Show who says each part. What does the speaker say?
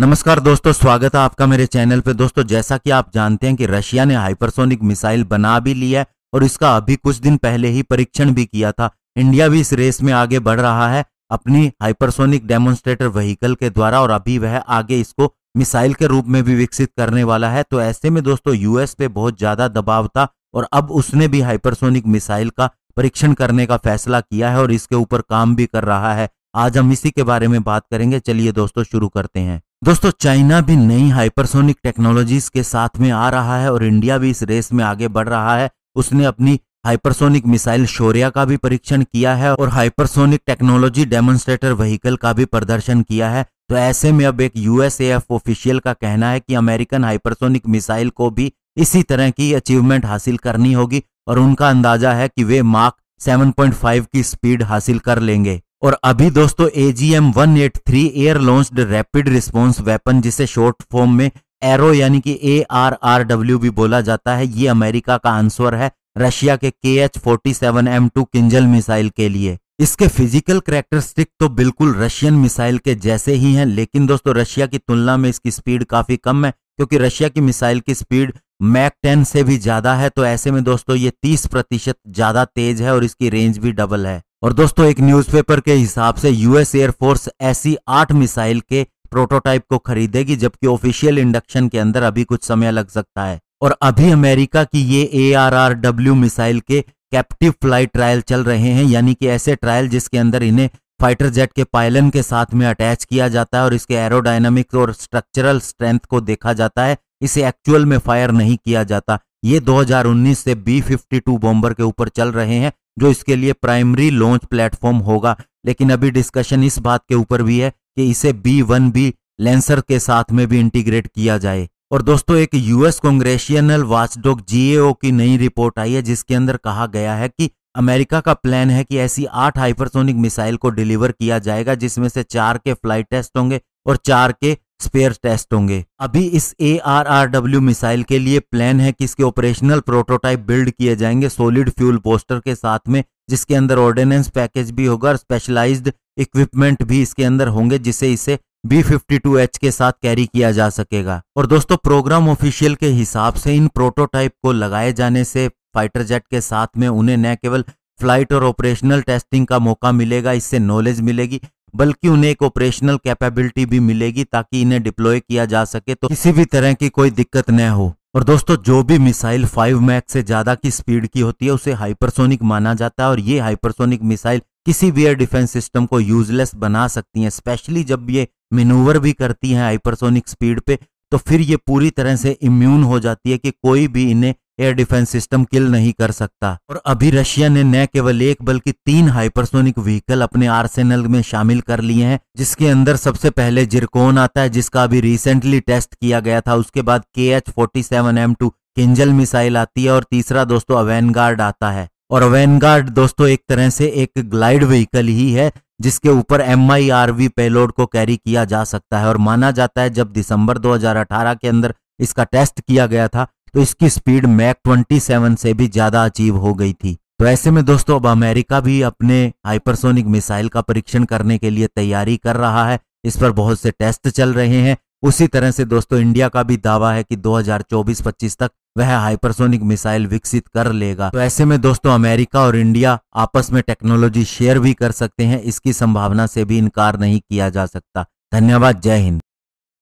Speaker 1: नमस्कार दोस्तों स्वागत है आपका मेरे चैनल पे दोस्तों जैसा कि आप जानते हैं कि रशिया ने हाइपरसोनिक मिसाइल बना भी लिया है और इसका अभी कुछ दिन पहले ही परीक्षण भी किया था इंडिया भी इस रेस में आगे बढ़ रहा है अपनी हाइपरसोनिक डेमोन्स्ट्रेटर व्हीकल के द्वारा और अभी वह आगे इसको मिसाइल के रूप में भी विकसित करने वाला है तो ऐसे में दोस्तों यूएस पे बहुत ज्यादा दबाव था और अब उसने भी हाइपरसोनिक मिसाइल का परीक्षण करने का फैसला किया है और इसके ऊपर काम भी कर रहा है आज हम इसी के बारे में बात करेंगे चलिए दोस्तों शुरू करते हैं दोस्तों चाइना भी नई हाइपरसोनिक टेक्नोलॉजीज के साथ में आ रहा है और इंडिया भी इस रेस में आगे बढ़ रहा है उसने अपनी हाइपरसोनिक मिसाइल शौर्या का भी परीक्षण किया है और हाइपरसोनिक टेक्नोलॉजी डेमोन्स्ट्रेटर व्हीकल का भी प्रदर्शन किया है तो ऐसे में अब एक यूएसएफ ऑफिशियल का कहना है कि अमेरिकन हाइपरसोनिक मिसाइल को भी इसी तरह की अचीवमेंट हासिल करनी होगी और उनका अंदाजा है कि वे मार्क 7.5 की स्पीड हासिल कर लेंगे और अभी दोस्तों AGM 183 air launched rapid response weapon जिसे शॉर्ट फॉर्म में एरो यानी कि ए आर डब्ल्यू भी बोला जाता है ये अमेरिका का आंसर है रशिया के K H forty seven M two Kinzhal missile के लिए इसके फिजिकल करेक्टरिस्टिक तो बिल्कुल रशियन मिसाइल के जैसे ही हैं लेकिन दोस्तों रशिया की तुलना में इसकी स्पीड काफी कम है क्योंकि रशिया की मिसाइल की स्पीड मैक टेन से भी ज्यादा है तो ऐसे में दोस्तों ये तीस प्रतिशत ज्यादा तेज है और इसकी रेंज भी डबल है और दोस्तों एक न्यूज़पेपर के हिसाब से यूएस एयरफोर्स ऐसी आठ मिसाइल के प्रोटोटाइप को खरीदेगी जबकि ऑफिशियल इंडक्शन के अंदर अभी कुछ समय लग सकता है और अभी अमेरिका की ये A R R W missile के कैप्टिव फ्लाइट ट्रायल चल रहे हैं यानी कि ऐसे ट्रायल जिसके अंदर इन्हें फाइटर जेट के पायलन के साथ में अटैच किया जाता है और इसके एरोडायनामिक और स्ट्रक्चरल स्ट्रेंथ को देखा जाता है इसे एक्चुअल में फायर नहीं किया जाता ये 2019 से बी फिफ्टी टू बॉम्बर के ऊपर चल रहे हैं जो इसके लिए प्राइमरी लॉन्च प्लेटफॉर्म होगा लेकिन अभी डिस्कशन इस बात के ऊपर भी है कि इसे बी वन बी लेंसर के साथ में भी इंटीग्रेट किया जाए और दोस्तों एक यूएस कांग्रेसियनल वाचडॉग जीएओ की नई रिपोर्ट आई है जिसके अंदर कहा गया है कि अमेरिका का प्लान है कि ऐसी आठ हाइपरसोनिक मिसाइल को डिलीवर किया जाएगा जिसमें से चार के फ्लाइट टेस्ट होंगे और चार के स्पेयर टेस्ट होंगे अभी इस A R R W missile के लिए प्लान है कि इसके ऑपरेशनल प्रोटोटाइप बिल्ड किए जाएंगे सोलिड फ्यूल पोस्टर के साथ में जिसके अंदर ऑर्डिनेंस पैकेज भी होगा और स्पेशलाइज्ड इक्विपमेंट भी इसके अंदर होंगे जिसे इसे बी फिफ्टी टू एच के साथ कैरी किया जा सकेगा और दोस्तों प्रोग्राम ऑफिशियल के हिसाब से इन प्रोटोटाइप को लगाए जाने से फाइटर जेट के साथ में उन्हें न केवल फ्लाइट और ऑपरेशनल टेस्टिंग का मौका मिलेगा इससे नॉलेज मिलेगी बल्कि उन्हें एक ऑपरेशनल कैपेबिलिटी भी मिलेगी ताकि इन्हें डिप्लॉय किया जा सके तो किसी भी तरह की कोई दिक्कत न हो और दोस्तों जो भी मिसाइल 5 मैक से ज्यादा की स्पीड की होती है उसे हाइपरसोनिक माना जाता है और ये हाइपरसोनिक मिसाइल किसी भी एयर डिफेंस सिस्टम को यूजलेस बना सकती हैं स्पेशली जब ये मिनूवर भी करती हैं हाइपरसोनिक स्पीड पे तो फिर ये पूरी तरह से इम्यून हो जाती है कि कोई भी इन्हें एयर डिफेंस सिस्टम किल नहीं कर सकता और अभी रशिया ने न केवल एक बल्कि तीन हाइपरसोनिक व्हीकल अपने आर्सेनल में शामिल कर लिए हैं जिसके अंदर सबसे पहले जिरकोन आता है जिसका अभी रिसेंटली टेस्ट किया गया था उसके बाद K H forty seven M two Kinzhal missile आती है और तीसरा दोस्तों अवैनगार्ड आता है और वैनगार्ड दोस्तों एक तरह से एक ग्लाइड व्हीकल ही है जिसके ऊपर M I R V payload को कैरी किया जा सकता है और माना जाता है जब दिसंबर 2018 के अंदर इसका टेस्ट किया गया था तो इसकी स्पीड मैक 27 से भी ज़्यादा अचीव हो गई थी तो ऐसे में दोस्तों अब अमेरिका भी अपने हाइपरसोनिक मिसाइल का परीक्षण करने के लिए तैयारी कर रहा है इस पर बहुत से टेस्ट चल रहे हैं उसी तरह से दोस्तों इंडिया का भी दावा है कि 2024-25 तक वह हाइपरसोनिक मिसाइल विकसित कर लेगा तो ऐसे में दोस्तों अमेरिका और इंडिया आपस में टेक्नोलॉजी शेयर भी कर सकते हैं इसकी संभावना से भी इनकार नहीं किया जा सकता धन्यवाद जय हिंद